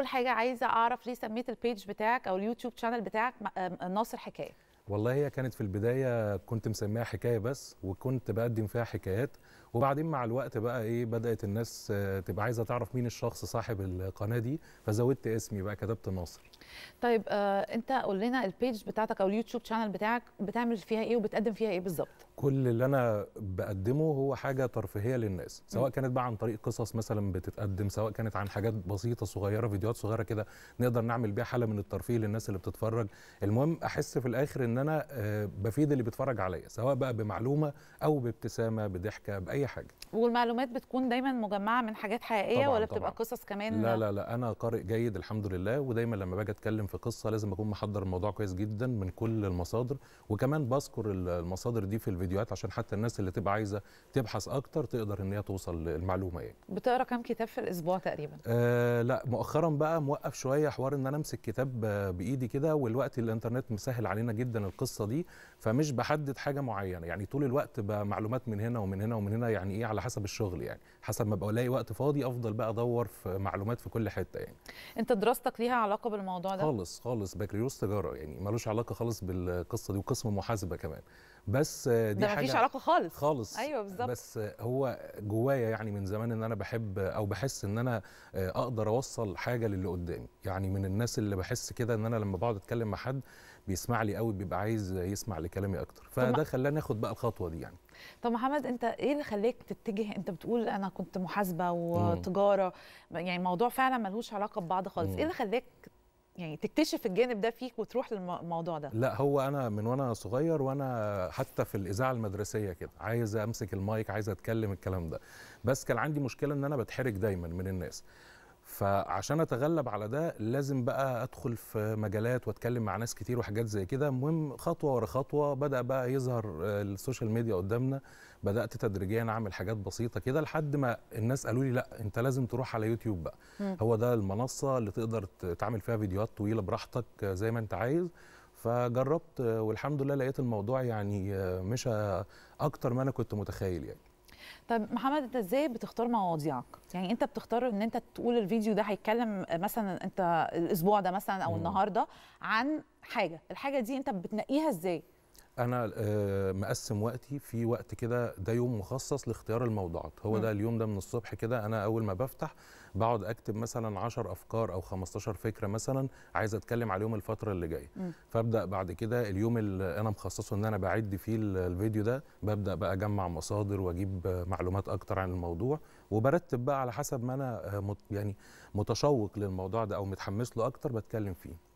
اول حاجه عايزه اعرف ليه سميت البيج بتاعك او اليوتيوب شانل بتاعك ناصر حكايه والله هي كانت في البدايه كنت مسميها حكايه بس وكنت بقدم فيها حكايات وبعدين مع الوقت بقى ايه بدات الناس تبقى عايزه تعرف مين الشخص صاحب القناه دي فزودت اسمي بقى كتبت ناصر طيب آه انت قول لنا البيج بتاعتك او اليوتيوب شانل بتاعك بتعمل فيها ايه وبتقدم فيها ايه بالظبط كل اللي انا بقدمه هو حاجه ترفيهيه للناس سواء كانت بقى عن طريق قصص مثلا بتتقدم سواء كانت عن حاجات بسيطه صغيره فيديوهات صغيره كده نقدر نعمل بيها حاله من الترفيه للناس اللي بتتفرج المهم احس في الاخر ان انا آه، بفيد اللي بيتفرج عليا سواء بقى بمعلومه او بابتسامه بضحكه باي حاجه والمعلومات بتكون دايما مجمعه من حاجات حقيقيه طبعًا ولا بتبقى طبعًا. قصص كمان لا لا لا انا قارئ جيد الحمد لله ودايما لما باجي اتكلم في قصه لازم اكون محضر الموضوع كويس جدا من كل المصادر وكمان بذكر المصادر دي في الفيديوهات عشان حتى الناس اللي تبقى عايزه تبحث اكتر تقدر ان هي توصل للمعلومه يعني بتقرا كام كتاب في الاسبوع تقريبا آه لا مؤخرا بقى موقف شويه حوار ان انا امسك كتاب آه، بايدي كده والوقت الانترنت مسهل علينا جدا القصه دي فمش بحدد حاجه معينه يعني طول الوقت بمعلومات من هنا ومن هنا ومن هنا يعني ايه على حسب الشغل يعني حسب ما بلاقي وقت فاضي افضل بقى ادور في معلومات في كل حته يعني انت دراستك ليها علاقه بالموضوع ده خالص خالص بكالوريوس تجاره يعني ملوش علاقه خالص بالقصه دي وقسم محاسبه كمان بس دي ده حاجه مفيش علاقه خالص خالص ايوه بالظبط بس هو جوايا يعني من زمان ان انا بحب او بحس ان انا آه، اقدر اوصل حاجه للي قدامي يعني من الناس اللي بحس كده ان انا لما بقعد اتكلم مع حد بيسمع لي قوي بيبقى عايز يسمع لكلامي اكتر فده خلاني اخد بقى الخطوه دي يعني طب محمد انت ايه اللي خليك تتجه انت بتقول انا كنت محاسبه وتجاره يعني الموضوع فعلا ملوش علاقه ببعض خالص ايه اللي خلاك يعني تكتشف الجانب ده فيك وتروح للموضوع ده لا هو انا من وانا صغير وانا حتى في الاذاعه المدرسيه كده عايز امسك المايك عايز اتكلم الكلام ده بس كان عندي مشكله ان انا بتحرج دايما من الناس فعشان اتغلب على ده لازم بقى ادخل في مجالات واتكلم مع ناس كتير وحاجات زي كده المهم خطوه ورا خطوه بدا بقى يظهر آه، السوشيال ميديا قدامنا بدات تدريجيا اعمل حاجات بسيطه كده لحد ما الناس قالوا لي لا انت لازم تروح على يوتيوب بقى م. هو ده المنصه اللي تقدر تعمل فيها فيديوهات طويله براحتك آه، زي ما انت عايز فجربت آه، والحمد لله لقيت الموضوع يعني مشى اكتر ما انا كنت متخيل يعني طب محمد انت ازاي بتختار مواضيعك؟ يعني انت بتختار ان انت تقول الفيديو ده هيتكلم مثلا انت الاسبوع ده مثلا او النهارده عن حاجه، الحاجه دي انت بتنقيها ازاي؟ انا آه، مقسم وقتي في وقت كده ده يوم مخصص لاختيار الموضوعات هو ده اليوم ده من الصبح كده انا اول ما بفتح بقعد اكتب مثلا 10 افكار او 15 فكره مثلا عايز اتكلم عليهم الفتره اللي جايه فابدا بعد كده اليوم اللي انا مخصصه ان انا بعد فيه الفيديو ده ببدا بقى اجمع مصادر واجيب معلومات اكتر عن الموضوع وبرتب بقى على حسب ما انا آه، يعني متشوق للموضوع ده او متحمس له اكتر بتكلم فيه